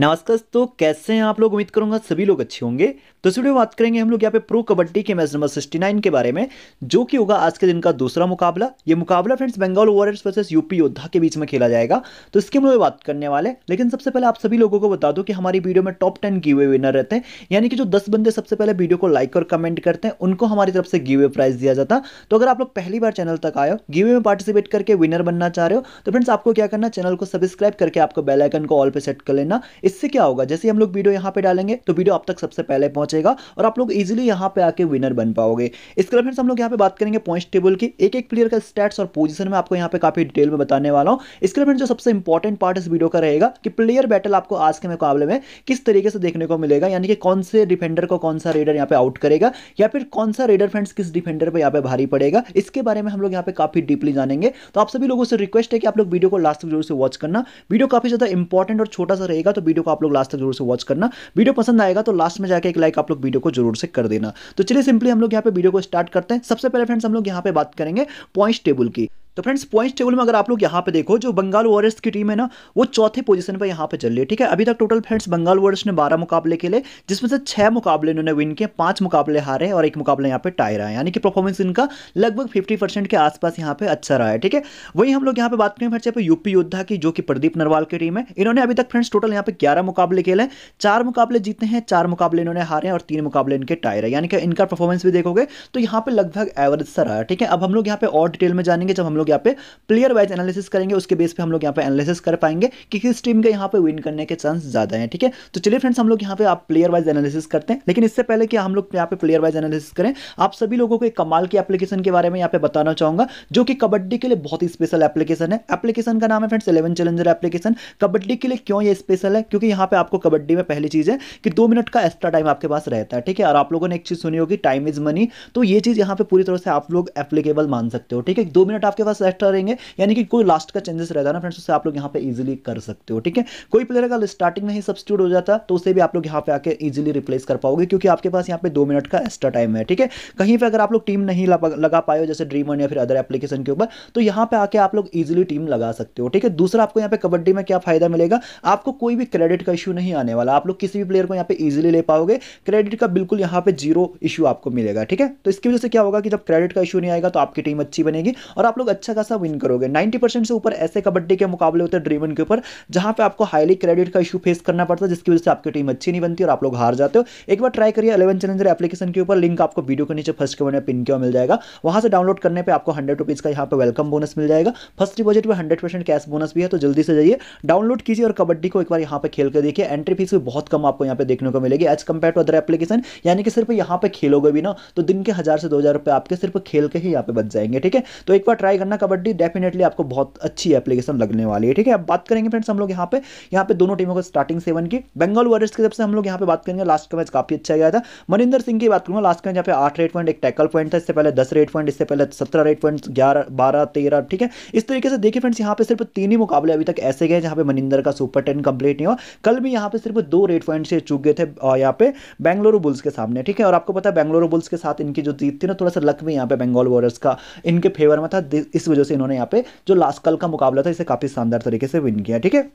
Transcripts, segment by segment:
नमस्कार तो कैसे हैं आप लोग उम्मीद करूंगा सभी लोग अच्छे होंगे तो इस वीडियो में बात करेंगे हम लोग यहाँ पे प्रो कबड्डी के मैच नंबर सिक्सटी नाइन के बारे में जो कि होगा आज के दिन का दूसरा मुकाबला ये मुकाबला friends Bengal Warriors versus UP Yoddha के बीच में खेला जाएगा तो इसके हम लोग बात करने वाले लेकिन सबसे पहले आप सभी लोगों को बता दो कि हमारी वीडियो में टॉप टेन गिवे विनर रहते हैं यानी कि जो दस बंदे सबसे पहले वीडियो को लाइक और कमेंट करते हैं उनको हमारी तरफ से गिवे प्राइज दिया जाता तो अगर आप लोग पहली बार चैनल तक आए हो गिवे में पार्टिसिपेट करके विनर बनना चाह रहे हो तो फ्रेंड्स आपको क्या करना चैनल को सब्सक्राइब करके आपको बेलाइकन को ऑल पर सेट कर लेना इससे क्या होगा जैसे हम लोग वीडियो यहाँ पे डालेंगे तो वीडियो आप तक सबसे पहले पहुंच पहुंचेगा और आप लोग इजिली यहाँ पे आके विनर बन पाओगे इसके अलावा फ्रेंड्स हम लोग यहाँ पे बात करेंगे पॉइंट टेबल की एक एक प्लेयर का स्टेट्स और पोजिशन में आपको यहाँ पे काफी डिटेल में बताने वाला हूँ इसके अलावा जो सबसे इंपॉर्टेंट पार्ट इस वीडियो का रहेगा कि प्लेयर बैटल आपको आज के मुकाबले में किस तरीके से देखने को मिलेगा यानी कि कौन से डिफेंडर को कौन सा रेडर यहाँ पे आउट करेगा या फिर कौन सा रेडर फ्रेंड्स किस डिफेंडर पर यहाँ पे भारी पड़ेगा इसके बारे में हम लोग यहाँ पे काफी डीपली जानेंगे तो आप सभी लोगों से रिक्वेस्ट है कि आप लोग वीडियो को लास्ट तक जरूर से वॉच करना वीडियो काफी ज्यादा इंपॉर्टेंट और छोटा सा रहेगा तो वीडियो को आप लोग लास्ट तक जरूर से वॉच करना वीडियो पसंद आएगा तो लास्ट में जाकर एक लाइक आप लोग वीडियो को जरूर से कर देना तो चलिए सिंपली हम लोग यहाँ पे वीडियो को स्टार्ट करते हैं सबसे पहले फ्रेंड्स हम लोग यहाँ पे बात करेंगे पॉइंट टेबल की तो फ्रेंड्स पॉइंट्स टेबल में अगर आप लोग यहाँ पे देखो जो बंगाल वॉरियर्स की टीम है ना वो चौथे पोजीशन पे यहाँ पे चल रही है ठीक है अभी तक टोटल फ्रेंड्स बंगाल वॉरियर्स ने बारह मुकाबले खेले जिसमें से छह मुकाबले इन्होंने विन किए पांच मुकाबले हारे और एक मुकाबले यहाँ पे टाई रहा है यानी कि परफॉर्मेंस इनका लगभग फिफ्टी के आसपास यहाँ पे अच्छा रहा है ठीक है वही हम लोग यहाँ पे बात करें फ्रेंड्स यहाँ पे यूपी योद्धा की जो कि प्रदीप नरवाल की टीम है इन्होंने अभी तक फ्रेंड्स टोटल यहाँ पे ग्यारह मुकाबले खेले चार मुकाबले जीते हैं चार मुकाबले इन्होंने हारे और तीन मुकाबले इनके टाई रहे यानी कि इनका परफॉर्मेंस भी देखोगे तो यहाँ पे लगभग एवरेज सा रहा है ठीक है अब हम लोग यहाँ पे और डिटेल में जानेंगे जब हम लोग लोग यहाँ पे प्लेयर वाइज एनालिसिस करेंगे उसके बेस पे हम लोग यहाँ पे एनालिसिस कर पाएंगे कि किस टीम के यहाँ पे विन करने के चांस ज़्यादा हैं ठीक है तो चलिए फ्रेंड्स हम लोग यहाँ पे आप प्लेयर वाइज एनालिसिस करते हैं लेकिन इससे पहले कि हम लोग यहाँ पे प्लेयर वाइज एनालिसिस करें आप सभी लोगों को एक कमाल की एप्लीकेशन के बारे में यहाँ पे बताना चाहूंगा जो कि कबड्डी के लिए बहुत ही स्पेशल एप्लीकेशन है एप्लीकेशन का नाम है friends eleven challenger application kabaddi के लिए क्यों ये स्पेशल है क्योंकि यहाँ पे आपको कबड्डी में पहली चीज़ है कि दो मिनट का एक्स्ट्रा टाइम आपके पास रहता है ठीक है और आप लोगों ने एक चीज़ सुनी होगी टाइम इज मनी तो ये चीज़ यहाँ पे पूरी तरह से आप लोग एप्लीकेबल मान सकते हो ठीक है दो मिनट आपके पास एक्स्ट्रा रहेंगे यानी कि कोई लास्ट का चेंजेस रहता है ना फ्रेंड्स उसे आप लोग यहाँ पे इजिली कर सकते हो ठीक है कोई प्लेयर का स्टार्टिंग में ही सब्सिट्यूट हो जाता तो उसे भी आप लोग यहाँ पे आके इजिली रिप्लेस कर पाओगे क्योंकि आपके पास यहाँ पे दो मिनट का एक्स्ट्रा टाइम है ठीक है कहीं पर अगर आप लोग टीम नहीं लगा पाए जैसे ड्रीम या फिर अदर एप्लीकेशन के ऊपर तो यहाँ पे आके आप लोग इजिली टीम लगा सकते हो ठीक है दूसरा आपको यहाँ पे कबड्डी में क्या फायदा मिलेगा आपको कोई भी क्रेडिट का इशू नहीं आने वाला आप लोग किसी भी प्लेयर को यहाँ पे इजिली ले पाओगे क्रेडिट का बिल्कुल यहाँ पे जीरो इशू आपको मिलेगा ठीक है तो इसकी वजह से क्या होगा कि जब क्रेडिट का इशू नहीं आएगा तो आपकी टीम अच्छी बनेगी और आप लोग अच्छा खासा विन करोगे 90% से ऊपर ऐसे कबड्डी के मुकाबले होते हैं ड्रीवन के ऊपर जहां पे आपको हाईली क्रेडिट का इशू फेस करना पड़ता है जिसकी वजह से आपकी टीम अच्छी नहीं बनती और आप लोग हार जाते हो एक बार ट्राई करिए अलेवन चैलेंजर एप्लीकेशन के ऊपर लिंक आपको वीडियो के नीचे फर्स्ट के बने पिन क्यों मिल जाएगा वहां से डाउनलोड करने पर आपको हंड्रेड रुपीज़ का यहाँ पर वेलकम बोनस मिल जाएगा फर्स्ट डिपोजिट में हंड्रेड परसेंट कैश बोनस भी है तो जल्दी से जाइए डाउनलोड कीजिए और कबड्डी को एक बार यहाँ पर खेल कर देखिए एंट्री फीस भी बहुत कम आपको यहाँ पे देखने को मिलेगी as compare to other application यानी कि सिर्फ यहाँ पे खेलोगे भी ना तो दिन के हज़ार से दो हज़ार रुपये आपके सिर्फ खेल के ही यहाँ पे बच जाएंगे ठीक है तो एक बार ट्राई करना करना कबड्डी डेफिनेटली आपको बहुत अच्छी एप्लीकेशन लगने वाली है ठीक है अब बात करेंगे फ्रेंड्स हम लोग यहाँ पे यहाँ पे दोनों टीमों का स्टार्टिंग सेवन की बंगाल वॉरियर्स की तरफ से हम लोग यहाँ पे बात करेंगे लास्ट का मैच काफी अच्छा गया था मनिंदर सिंह की बात करूँगा लास्ट का मैच यहाँ पे आठ रेट पॉइंट एक टैकल पॉइंट था इससे पहले दस रेट पॉइंट इससे पहले सत्रह रेट पॉइंट ग्यारह बारह तेरह ठीक है इस तरीके से देखिए फ्रेंड्स यहाँ पे सिर्फ तीन ही मुकाबले अभी तक ऐसे गए जहाँ पे मनिंदर का सुपर टेन कंप्लीट नहीं हुआ कल भी यहाँ पे सिर्फ दो रेट पॉइंट से चुक गए थे यहाँ पे बेंगलुरु बुल्स के सामने ठीक है और आपको पता है बेंगलुरु बुल्स के साथ इनकी जो जीत थी ना थोड़ा सा लक भी यहाँ पे बंगाल वॉरियर्स का इनके फेवर में था इस वजह से इन्होंने यहाँ पे जो लास्ट कल का मुकाबला था इसे काफ़ी शानदार तरीके से विन किया ठीक है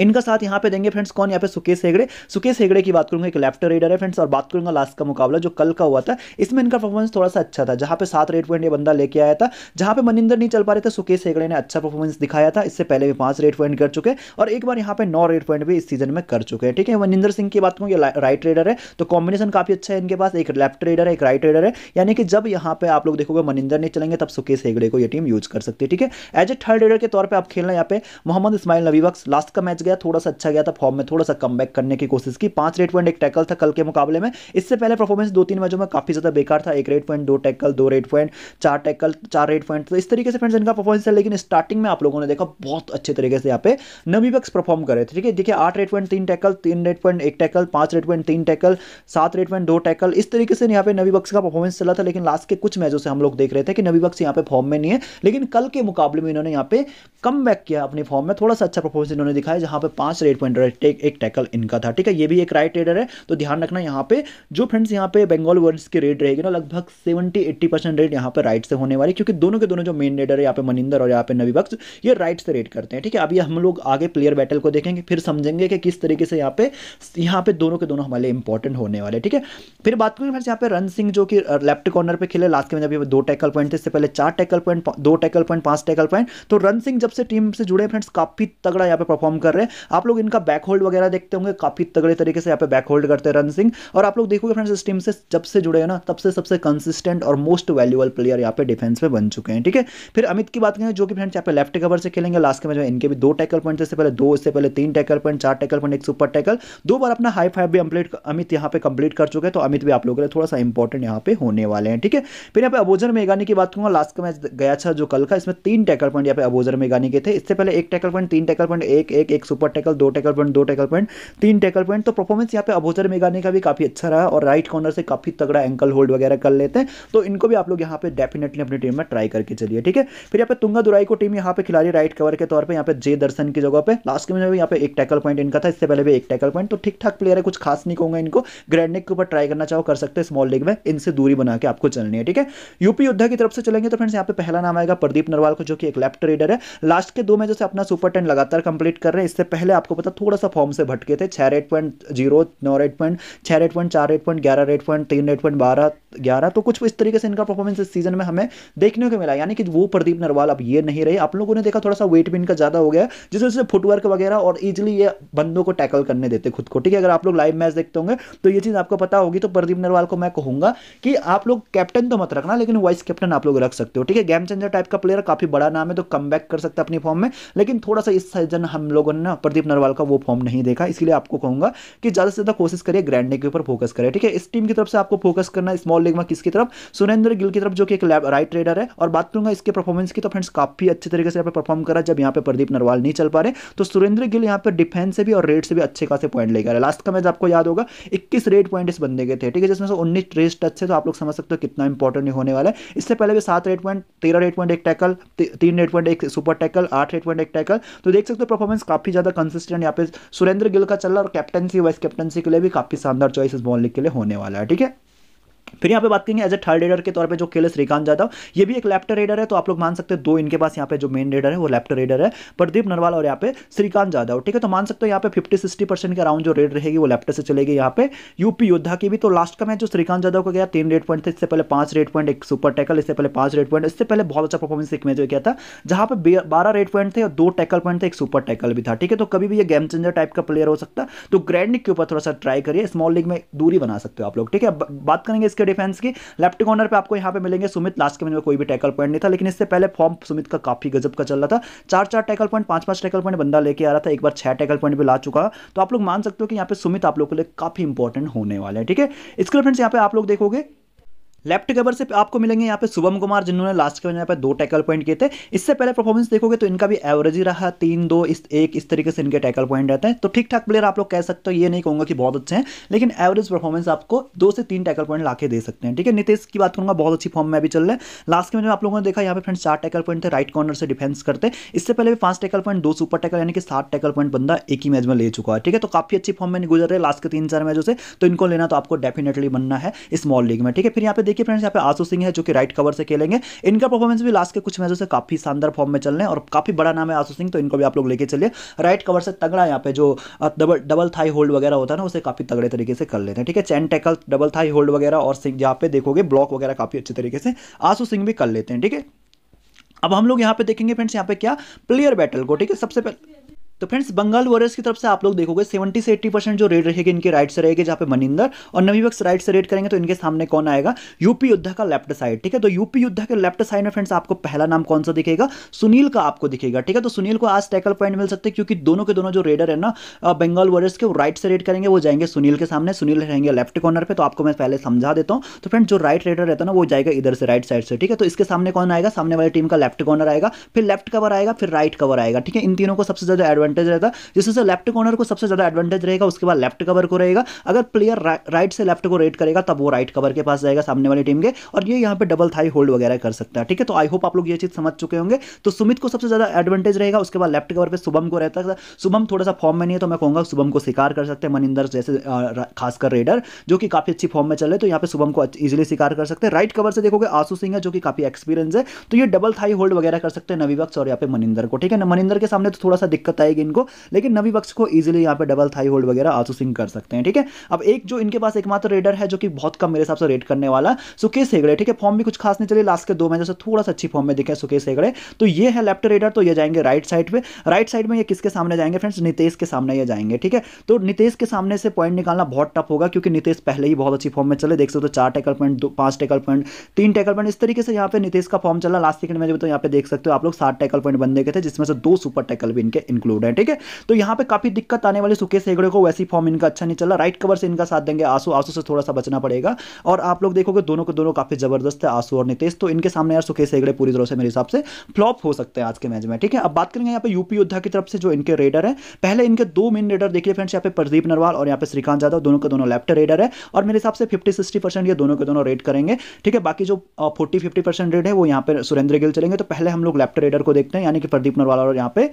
इनका साथ यहाँ पे देंगे फ्रेंड्स कौन यहाँ पे सुकेश हेगड़े सुकेश हेगड़े की बात करूंगा एक लेफ्ट रेडर है फ्रेंड्स और बात करूंगा लास्ट का मुकाबला जो कल का हुआ था इसमें इनका परफॉर्मेंस थोड़ा सा अच्छा था जहां पे सात रेड पॉइंट ये बंदा लेके आया था जहां पे मनिंदर नहीं चल पा रहे थे सुकेश हेगड़े ने अच्छा परफॉर्मेंस दिखाया था इससे पहले भी पांच रेड पॉइंट कर चुके और एक बार यहाँ पे नौ रेड पॉइंट भी इस सीजन में कर चुके हैं ठीक है मनिंदर सिंह की बात करूँ राइट रेडर है तो कॉम्बिनेशन काफी अच्छा है इनके पास एक लेफ्ट रेडर है एक राइट रेडर है यानी कि जब यहाँ पे आप लोग देखोगे मनिंदर नहीं चलेंगे तब सुकेश हेगड़े को यह टीम यूज कर सकती है ठीक है एज ए थर्ड रेडर के तौर पर आप खेलना यहाँ पे मोहम्मद इस्माइल नबीबक्स लास्ट का मैच गया थोड़ा सा अच्छा गया था फॉर्म में थोड़ा सा कम करने की कोशिश की पांच रेट पॉइंट एक टैकल था कल के मुकाबले में इससे पहले परफॉर्मेंस दो तीन मैचों में काफी ज्यादा बेकार था एक रेट पॉइंट दो टैकल दो रेट पॉइंट चार टैकल चार रेट पॉइंट तो इस तरीके से फ्रेंड्स इनका परफॉर्मेंस है लेकिन स्टार्टिंग में आप लोगों ने देखा बहुत अच्छे तरीके से यहाँ पे बक्स परफॉर्म करे थे ठीक है देखिए आठ रेट पॉइंट तीन टैकल तीन रेट पॉइंट एक टैकल पांच रेट पॉइंट तीन टैकल सात रेट पॉइंट दो टैकल इस तरीके से यहाँ पे बक्स का परफॉर्मेंस चला था लेकिन लास्ट के कुछ मैचों से हम लोग देख रहे थे कि बक्स यहाँ पे फॉर्म में नहीं है लेकिन कल के मुकाबले में इन्होंने यहाँ पे कम किया अपने फॉर्म में थोड़ा सा अच्छा परफॉर्मेंस इन्होंने दिखाया यहाँ पे पांच रेड पॉइंटर टेक एक टैकल इनका था ठीक है ये भी एक राइट रेडर है तो ध्यान रखना यहाँ पे जो फ्रेंड्स यहाँ पे बंगाल वर्ल्ड की रेड रहेगी ना लगभग सेवेंटी एट्टी परसेंट रेड यहाँ पे राइट से होने वाली क्योंकि दोनों के दोनों जो मेन रेडर है यहाँ पे मनिंदर और यहाँ पे नवी बक्स ये राइट से रेड करते हैं ठीक है अभी हम लोग आगे प्लेयर बैटल को देखेंगे फिर समझेंगे कि किस तरीके से यहाँ पे यहाँ पे दोनों के दोनों हमारे इंपॉर्टेंट होने वाले ठीक है फिर बात करें फ्रेंड्स यहाँ पे रन सिंह जो कि लेफ्ट कॉर्नर पर खेले लास्ट के में जब दो टैकल पॉइंट थे इससे पहले चार टैकल पॉइंट दो टैकल पॉइंट पांच टैकल पॉइंट तो रन सिंह जब से टीम से जुड़े फ्रेंड्स काफी तगड़ा यहाँ पे परफॉर्म कर रहे हैं हैं आप लोग इनका बैक होल्ड वगैरह देखते होंगे काफी तगड़े तरीके से यहाँ पे बैक होल्ड करते हैं रन सिंह और आप लोग देखोगे फ्रेंड्स इस टीम से जब से जुड़े हैं ना तब से सबसे कंसिस्टेंट और मोस्ट वैल्यूबल प्लेयर यहाँ पे डिफेंस में बन चुके हैं ठीक है फिर अमित की बात करें जो कि फ्रेंड्स यहाँ पे लेफ्ट कवर से खेलेंगे लास्ट के मैच में इनके भी दो टैकल पॉइंट इससे पहले दो इससे पहले तीन टैकल पॉइंट चार टैकल पॉइंट एक सुपर टैकल दो बार अपना हाई फाइव भी अम्प्लेट अमित यहाँ पे कंप्लीट कर चुके हैं तो अमित भी आप लोगों के लिए थोड़ा सा इंपॉर्टेंट यहाँ पे होने वाले हैं ठीक है फिर यहाँ पे अबोजर मेगानी की बात करूंगा लास्ट का मैच गया था जो कल का इसमें तीन टैकल पॉइंट यहाँ पे अबोजर मेगानी के थे इससे पहले एक टैकल पॉइंट तीन टैकल पॉइंट एक एक सुपर टैकल दो टैकल पॉइंट दो टैकल पॉइंट तीन टैकल पॉइंट तो परफॉर्मेंस यहाँ पे अबोजर मेगाने का भी काफ़ी अच्छा रहा और राइट कॉर्नर से काफ़ी तगड़ा एंकल होल्ड वगैरह कर लेते हैं तो इनको भी आप लोग यहाँ पे डेफिनेटली अपनी टीम में ट्राई करके चलिए ठीक है फिर यहाँ पे तुंगा दुराई को टीम यहाँ पे खिलाड़ी राइट कवर के तौर पर यहाँ पे जे दर्शन की जगह पर लास्ट में भी यहाँ पे एक टैकल पॉइंट इनका था इससे पहले भी एक टैकल पॉइंट तो ठीक ठाक प्लेयर है कुछ खास नहीं कहूंगा इनको ग्रैंड लीग के ऊपर ट्राई करना चाहो कर सकते हैं स्मॉल लीग में इनसे दूरी बना के आपको चलनी है ठीक है यूपी योद्धा की तरफ से चलेंगे तो फ्रेंड्स यहाँ पे पहला नाम आएगा प्रदीप नरवाल को जो कि एक लेफ्ट रेडर है लास्ट के दो मैचों से अपना सुपर टेन लगातार कंप्लीट कर रहे हैं इससे इससे पहले आपको पता थोड़ा सा फॉर्म से भटके थे छः रेट पॉइंट जीरो नौ रेट पॉइंट छः रेट पॉइंट चार रेट पॉइंट ग्यारह रेट पॉइंट तीन रेट पॉइंट बारह ग्यारह तो कुछ इस तरीके से इनका परफॉर्मेंस इस सीजन में हमें देखने को मिला यानी कि वो प्रदीप नरवाल अब ये नहीं रहे आप लोगों ने देखा थोड़ा सा वेट भी इनका ज़्यादा हो गया जिस वजह से फुटवर्क वगैरह और ईजिली ये बंदों को टैकल करने देते खुद को ठीक है अगर आप लोग लाइव मैच देखते होंगे तो ये चीज़ आपको पता होगी तो प्रदीप नरवाल को मैं कहूँगा कि आप लोग कैप्टन तो मत रखना लेकिन वाइस कैप्टन आप लोग रख सकते हो ठीक है गेम चेंजर टाइप का प्लेयर काफ़ी बड़ा नाम है तो कम कर सकता अपनी फॉर्म में लेकिन थोड़ा सा इस सीजन हम लोगों ने ना प्रदीप नरवाल का वो फॉर्म नहीं देखा इसलिए आपको कहूंगा कि ज़्यादा से ज़्यादा कोशिश करिए ग्रैंड लेग के ऊपर फोकस करें ठीक है इस टीम की तरफ से आपको फोकस करना स्मॉल लेग में किसकी तरफ सुरेंद्र गिल की तरफ जो कि एक राइट ट्रेडर है और बात करूंगा इसके परफॉर्मेंस की तो फ्रेंड्स काफ़ी अच्छे तरीके से यहाँ पर परफॉर्म करा जब यहाँ पर प्रदीप नरवाल नहीं चल पा रहे तो सुरेंद्र गिल यहाँ पर डिफेंस से भी और रेड से भी अच्छे खासे पॉइंट लेकर लास्ट का मैच आपको याद होगा इक्कीस रेड पॉइंट इस बंदे के थे ठीक है जिसमें से उन्नीस रेस टच है तो आप लोग समझ सकते हो कितना इंपॉर्टेंट होने वाला है इससे पहले भी सात रेड पॉइंट तेरह रेड पॉइंट एक टैकल तीन रेड पॉइंट एक सुपर टैकल आठ रेड पॉइंट एक टैकल तो देख सकते हो परफॉर्मेंस काफी ज़्यादा कंसिस्टेंट यहाँ पे सुरेंद्र गिल का चल रहा है और कैप्टनसी वाइस कैप्टनसी के लिए भी काफ़ी शानदार चॉइसेस बॉलिंग के लिए होने वाला है ठीक है फिर यहाँ पे बात करेंगे एज ए थर्ड रेडर के तौर पे जो खेले श्रीकांत जाता ये भी एक लेफ्ट रेडर है तो आप लोग मान सकते हैं दो इनके पास यहाँ पे जो मेन रेडर है वो लेफ्ट रेडर है प्रदीप नरवाल और यहाँ पे श्रीकांत जादव ठीक है तो मान सकते हो यहाँ पे फिफ्टी सिक्सटी परसेंट का राउंड जो रेड रहेगी वो लेफ्ट से चलेगी यहाँ पे यूपी योद्धा की भी तो लास्ट का मैच जो श्रीकांत जाधव को गया तीन रेड पॉइंट थे इससे पहले पांच रेड पॉइंट एक सुपर टैकल इससे पहले पांच रेड पॉइंट इससे पहले बहुत अच्छा परफॉर्मेंस एक मैच में किया था जहाँ पर बारह रेड पॉइंट थे और दो टैकल पॉइंट थे एक सुपर टैकल भी था ठीक है तो कभी भी ये गेम चेंजर टाइप का प्लेयर हो सकता तो ग्रैंड के ऊपर थोड़ा सा ट्राई करिए स्मॉल लीग में दूरी बना सकते हो आप लोग ठीक है बात करेंगे इसके के डिफेंस की लेफ्ट कॉर्नर पर आपको यहाँ पे मिलेंगे सुमित लास्ट के मैच में कोई भी टैकल पॉइंट नहीं था लेकिन इससे पहले फॉर्म सुमित का काफी गजब का चल रहा था चार चार टैकल पॉइंट पांच पांच टैकल पॉइंट बंदा लेके आ रहा था एक बार छह टैकल पॉइंट भी ला चुका तो आप लोग मान सकते हो कि यहाँ पे सुमित आप लोग के लिए काफी इंपॉर्टेंट होने वाले हैं ठीक है इसके लिए फ्रेंड्स यहाँ पे आप लोग देखोगे लेफ्ट कवर से आपको मिलेंगे यहाँ पे शुभम कुमार जिन्होंने लास्ट के यहाँ पे दो टैकल पॉइंट किए थे इससे पहले परफॉर्मेंस देखोगे तो इनका भी एवरेज ही रहा तीन दो इस एक इस तरीके से इनके टैकल पॉइंट रहते हैं तो ठीक ठाक प्लेयर आप लोग कह सकते हो ये नहीं कहूँगा कि बहुत अच्छे हैं लेकिन एवरेज परफॉर्मेंस आपको दो से तीन टैकल पॉइंट ला दे सकते हैं ठीक है नीतीश की बात करूँगा बहुत अच्छी फॉर्म में अभी चल रहे लास्ट के में आप लोगों ने देखा यहाँ पे फ्रेंड्स चार टैकल पॉइंट थे राइट कॉर्नर से डिफेंस करते इससे पहले भी पांच टैकल पॉइंट दो सुपर टैकल यानी कि सात टैकल पॉइंट बंदा एक ही मैच में ले चुका है ठीक है तो काफी अच्छी फॉर्म में गुजर रहे लास्ट के तीन चार मैचों से तो इनको लेना तो आपको डेफिनेटली बनना है स्मॉल लीग में ठीक है फिर यहाँ पे देखिए फ्रेंड्स यहाँ पे आशु सिंह है जो कि राइट कवर से खेलेंगे इनका परफॉर्मेंस भी लास्ट के कुछ मैचों से काफी शानदार फॉर्म में चल रहे हैं और काफी बड़ा नाम है आशु सिंह तो इनको भी आप लोग लेके चलिए राइट कवर से तगड़ा यहाँ पे जो डबल डबल थाई होल्ड वगैरह होता है ना उसे काफी तगड़े तरीके से कर लेते हैं ठीक है chain tackle double thigh hold वगैरह और सिंह यहाँ पे देखोगे ब्लॉक वगैरह काफी अच्छे तरीके से आशु सिंह भी कर लेते हैं ठीक है अब हम लोग यहाँ पे देखेंगे फ्रेंड्स यहाँ पे क्या प्लेयर बैटल को ठीक है सबसे पहले तो फ्रेंड्स बंगाल वॉरियर्स की तरफ से आप लोग देखोगे 70 से 80 परसेंट जो रेड रहेगी इनके राइट से रहेगी जहाँ पे मनिंदर और वक्स राइट से रेड करेंगे तो इनके सामने कौन आएगा यूपी युद्धा का लेफ्ट साइड ठीक है तो यूपी युद्धा के लेफ्ट साइड में फ्रेंड्स आपको पहला नाम कौन सा दिखेगा सुनील का आपको दिखेगा ठीक है तो सुनील को आज टैकल पॉइंट मिल सकते हैं क्योंकि दोनों के दोनों जो रेडर है ना बंगाल वॉरियर्स के राइट से रेड करेंगे वो जाएंगे सुनील के सामने सुनील रहेंगे लेफ्ट कॉर्नर पर तो आपको मैं पहले समझा देता हूँ तो फ्रेंड जो राइट रेडर रहता है ना वो जाएगा इधर से राइट साइड से ठीक है तो इसके सामने कौन आएगा सामने वाली टीम का लेफ्ट कॉर्नर आएगा फिर लेफ्ट कवर आएगा फिर राइट कवर आएगा ठीक है इन तीनों को सबसे ज्यादा एडवांटेज एडवांटेज रहेगा जिसमें से लेफ्ट कॉर्नर को सबसे ज़्यादा एडवांटेज रहेगा उसके बाद लेफ्ट कवर को रहेगा अगर प्लेयर रा, राइट से लेफ्ट को रेट करेगा तब वो राइट कवर के पास जाएगा सामने वाली टीम के और ये यहाँ पे डबल थाई होल्ड वगैरह कर सकता है ठीक है तो आई होप आप लोग ये चीज़ समझ चुके होंगे तो सुमित को सबसे ज़्यादा एडवांटेज रहेगा उसके बाद लेफ्ट कवर पर शुभम को रहता है शुभम थोड़ा सा फॉर्म में नहीं है तो मैं कहूँगा शुभम को शिकार कर सकते हैं मनिंदर जैसे खासकर रेडर जो कि काफ़ी अच्छी फॉर्म में चले तो यहाँ पे शुभम को इजिली शिकार कर सकते हैं राइट कवर से देखोगे आसू सिंह है जो कि काफ़ी एक्सपीरियंस है तो ये डबल थाई होल्ड वगैरह कर सकते हैं नवीवक्स और यहाँ पे मनिंदर को ठीक है ना मनिंदर के सामने तो थोड़ा सा दिक्कत आएगी जाएगी इनको लेकिन नवी बक्स को इजिली यहाँ पे डबल थाई होल्ड वगैरह आसू सिंह कर सकते हैं ठीक है अब एक जो इनके पास एकमात्र रेडर है जो कि बहुत कम मेरे हिसाब से रेड करने वाला सुकेश हेगड़े ठीक है फॉर्म भी कुछ खास नहीं चले लास्ट के दो महीने से थोड़ा सा अच्छी फॉर्म में दिखे सुकेश हेगड़े तो ये है लेफ्ट रेडर तो ये जाएंगे राइट साइड पर राइट साइड में ये किसके सामने जाएंगे फ्रेंड्स नितेश के सामने ये जाएंगे ठीक है तो नितेश के सामने से पॉइंट निकालना बहुत टफ होगा क्योंकि नितेश पहले ही बहुत अच्छी फॉर्म में चले देख सकते हो तो चार टेकल पॉइंट दो पांच टेकल पॉइंट तीन टेकल पॉइंट इस तरीके से यहाँ पे नितेश का फॉर्म चला लास्ट सेकंड में जब तो यहाँ पे देख सकते हो आप लोग सात टेकल पॉइंट बंदे के थे जिसमें से दो सुपर टेकल भी इनके इंक्लूड हैं ठीक है तो यहाँ पे काफी दिक्कत आने वाली सुकेश हेगड़े को वैसी फॉर्म इनका अच्छा नहीं चला राइट कवर से इनका साथ देंगे आंसू आंसू से थोड़ा सा बचना पड़ेगा और आप लोग देखोगे दोनों के दोनों काफी जबरदस्त है आंसू और नितेश तो इनके सामने यार सुकेश हेगड़े पूरी तरह से मेरे हिसाब से फ्लॉप हो सकते हैं आज के मैच में ठीक है अब बात करेंगे यहाँ पे यूपी योद्धा की तरफ से जो इनके रेडर है पहले इनके दो मेन रेडर देखिए फ्रेंड्स यहाँ पे प्रदीप नरवाल और यहाँ पे श्रीकांत यादव दोनों के दोनों लेफ्ट रेडर है और मेरे हिसाब से फिफ्टी सिक्सटी परसेंट ये दोनों के दोनों रेड करेंगे ठीक है बाकी जो फोर्टी फिफ्टी परसेंट रेड है वो यहाँ पे सुरेंद्र गिल चलेंगे तो पहले हम लोग लेफ्ट रेडर को देखते हैं यानी कि प्रदीप नरवाल और यहाँ पे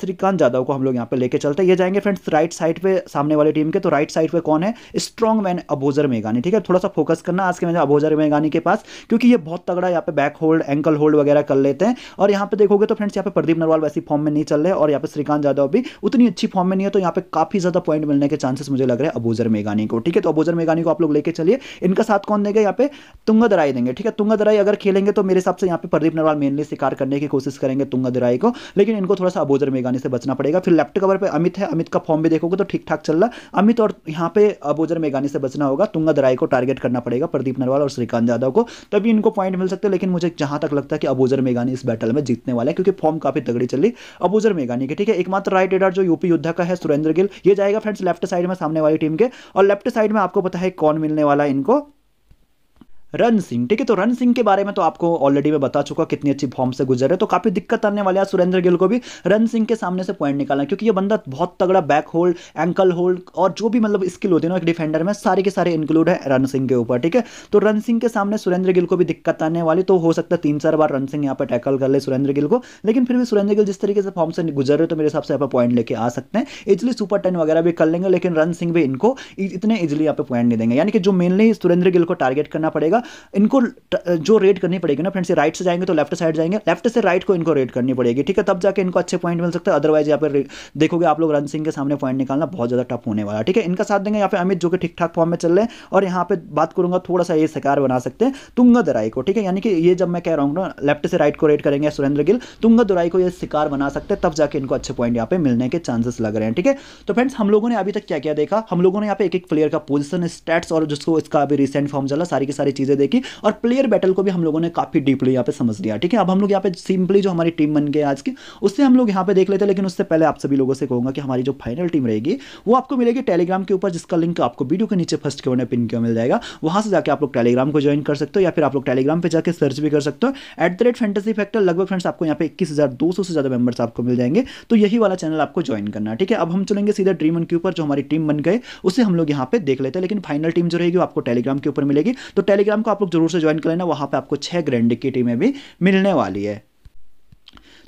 श्रीकांत यादव को हम लोग यहाँ पे लेके चलते हैं ये जाएंगे फ्रेंड्स राइट साइड पे सामने वाली टीम के तो राइट साइड पे कौन है स्ट्रॉन्ग मैन अबोजर मेगानी ठीक है थोड़ा सा फोकस करना आज के मैं अबोजर मेगानी के पास क्योंकि ये बहुत तगड़ा यहाँ पे बैक होल्ड एंकल होल्ड वगैरह कर लेते हैं और यहाँ पे देखोगे तो फ्रेंड्स यहाँ पे प्रदीप नरवाल वैसी फॉर्म में नहीं चल रहे और यहाँ पे श्रीकांत यादव भी उतनी अच्छी फॉर्म में नहीं है तो यहाँ पे काफी ज्यादा पॉइंट मिलने के चांसेस मुझे लग रहे हैं अबोजर मेगानी को ठीक है तो अबोजर मेगानी को आप लोग लेके चलिए इनका साथ कौन देगा यहाँ पे तुंगा दराई देंगे ठीक है तुंगा दराई अगर खेलेंगे तो मेरे हिसाब से यहाँ पे प्रदीप नरवाल मेनली शिकार करने की कोशिश करेंगे तुंगा दराई को लेकिन इनको थोड़ा सा अबोजर मेगानी से बचना सोचना पड़ेगा फिर लेफ्ट कवर पे अमित है अमित का फॉर्म भी देखोगे तो ठीक ठाक चल रहा अमित और यहाँ पे अबोजर मेघानी से बचना होगा तुंगा दराय को टारगेट करना पड़ेगा प्रदीप नरवाल और श्रीकांत यादव को तभी इनको पॉइंट मिल सकते हैं लेकिन मुझे जहां तक लगता है कि अबोजर मेघानी इस बैटल में जीतने वाला है क्योंकि फॉर्म काफी तगड़ी चल रही अबोजर मेघानी के ठीक है एकमात्र राइट एडर जो यूपी युद्ध का है सुरेंद्र गिल ये जाएगा फ्रेंड्स लेफ्ट साइड में सामने वाली टीम के और लेफ्ट साइड में आपको पता है कौन मिलने वाला है इनको रन सिंह ठीक है तो रन सिंह के बारे में तो आपको ऑलरेडी मैं बता चुका कितनी अच्छी फॉर्म से गुजर रहे तो काफी दिक्कत आने वाले है सुरेंद्र गिल को भी रन सिंह के सामने से पॉइंट निकालना क्योंकि ये बंदा बहुत तगड़ा बैक होल्ड एंकल होल्ड और जो भी मतलब स्किल होती है ना एक डिफेंडर में सारे के सारे इंक्लूड है रन सिंह के ऊपर ठीक है तो रन सिंह के सामने सुरेंद्र गिल को भी दिक्कत आने वाली तो हो सकता है तीन चार बार रन सिंह यहाँ पर टैकल कर ले सुरेंद्र गिल को लेकिन फिर भी सुरेंद्र गिल जिस तरीके से फॉर्म से गुजर रहे तो मेरे हिसाब से यहाँ पर पॉइंट लेके आ सकते हैं इजिली सुपर टेन वगैरह भी कर लेंगे लेकिन रन सिंह भी इनको इतने इजिली यहाँ पर पॉइंट नहीं देंगे यानी कि जो मेनली सुरेंद्र गिल को टारगेट करना पड़ेगा होगा इनको जो रेड करनी पड़ेगी ना फ्रेंड्स से राइट से जाएंगे तो लेफ्ट साइड जाएंगे लेफ्ट से राइट को इनको रेड करनी पड़ेगी ठीक है तब जाके इनको अच्छे पॉइंट मिल सकते हैं अदरवाइज यहाँ पर देखोगे आप लोग रन सिंह के सामने पॉइंट निकालना बहुत ज़्यादा टफ होने वाला ठीक है इनका साथ देंगे यहाँ पे अमित जो कि ठीक ठाक फॉर्म में चल रहे हैं और यहाँ पे बात करूंगा थोड़ा सा ये सकार बना सकते हैं तुंगा दराई को ठीक है यानी कि ये जब मैं कह रहा हूँ ना लेफ्ट से राइट को रेड करेंगे सुरेंद्र गिल तुंगा दुराई को ये शिकार बना सकते हैं तब जाके इनको अच्छे पॉइंट यहाँ पे मिलने के चांसेस लग रहे हैं ठीक है तो फ्रेंड्स हम लोगों ने अभी तक क्या क्या देखा हम लोगों ने यहाँ पे एक एक प्लेयर का पोजिशन स्टेट्स और जिसको इसका अभी रिसेंट फॉर्म चला सारी की सारी चीज़ें चीज़ें देखी और प्लेयर बैटल को भी हम लोगों ने काफ़ी डीपली यहाँ पे समझ लिया ठीक है अब हम लोग यहाँ पे सिंपली जो हमारी टीम बन गई आज की उससे हम लोग यहाँ पे देख लेते हैं लेकिन उससे पहले आप सभी लोगों से कहूंगा कि हमारी जो फाइनल टीम रहेगी वो आपको मिलेगी टेलीग्राम के ऊपर जिसका लिंक आपको वीडियो के नीचे फर्स्ट क्यों पिन क्यों मिल जाएगा वहां से जाकर आप लोग टेलीग्राम को ज्वाइन कर सकते हो या फिर आप लोग टेलीग्राम पर जाकर सर्च भी कर सकते हो at the rate fantasy factor लगभग फ्रेंड्स आपको यहाँ पे इक्कीस से ज़्यादा मेंबर्स आपको मिल जाएंगे तो यही वाला चैनल आपको ज्वाइन करना ठीक है अब हम चलेंगे सीधा ड्रीम के ऊपर जो हमारी टीम बन गए उसे हम लोग यहाँ पे देख लेते हैं लेकिन फाइनल टीम जो रहेगी वो आपको टेलीग्राम के ऊपर मिलेगी तो टेलीग्राम टेलीग्राम को आप लोग जरूर से ज्वाइन कर लेना वहाँ पर आपको छः ग्रैंड की टीमें भी मिलने वाली है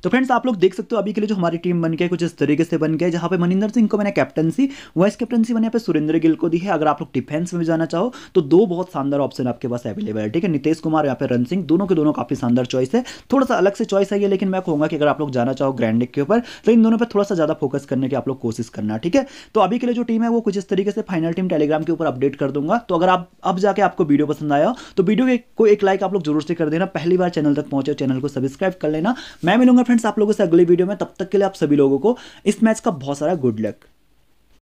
तो फ्रेंड्स आप लोग देख सकते हो अभी के लिए जो हमारी टीम बन गई कुछ इस तरीके से बन गए जहां पे मनिंदर सिंह को मैंने कैप्टनसी वाइस कैप्टनसी मैंने यहाँ पे सुरेंद्र गिल को दी है अगर आप लोग डिफेंस में जाना चाहो तो दो बहुत शानदार ऑप्शन आपके पास अवेलेबल है ठीक है नितेश कुमार यहाँ पे रन सिंह दोनों के दोनों काफी शानदार चॉइस है थोड़ा सा अलग से चॉइस है लेकिन मैं कहूँगा कि अगर आप लोग जाना चाहो ग्रैंड के ऊपर तो इन दोनों पर थोड़ा सा ज्यादा फोकस करने की आप लोग कोशिश करना ठीक है तो अभी के लिए जो टीम है वो कुछ इस तरीके से फाइनल टीम टेलीग्राम के ऊपर अपडेट कर दूंगा तो अगर आप अब जाके आपको वीडियो पसंद आया हो तो वीडियो को एक लाइक आप लोग जरूर से कर देना पहली बार चैनल तक पहुंचे चैनल को सब्सक्राइब कर लेना मैं मिलूंगा फ्रेंड्स आप लोगों से अगले वीडियो में तब तक के लिए आप सभी लोगों को इस मैच का बहुत सारा गुड लक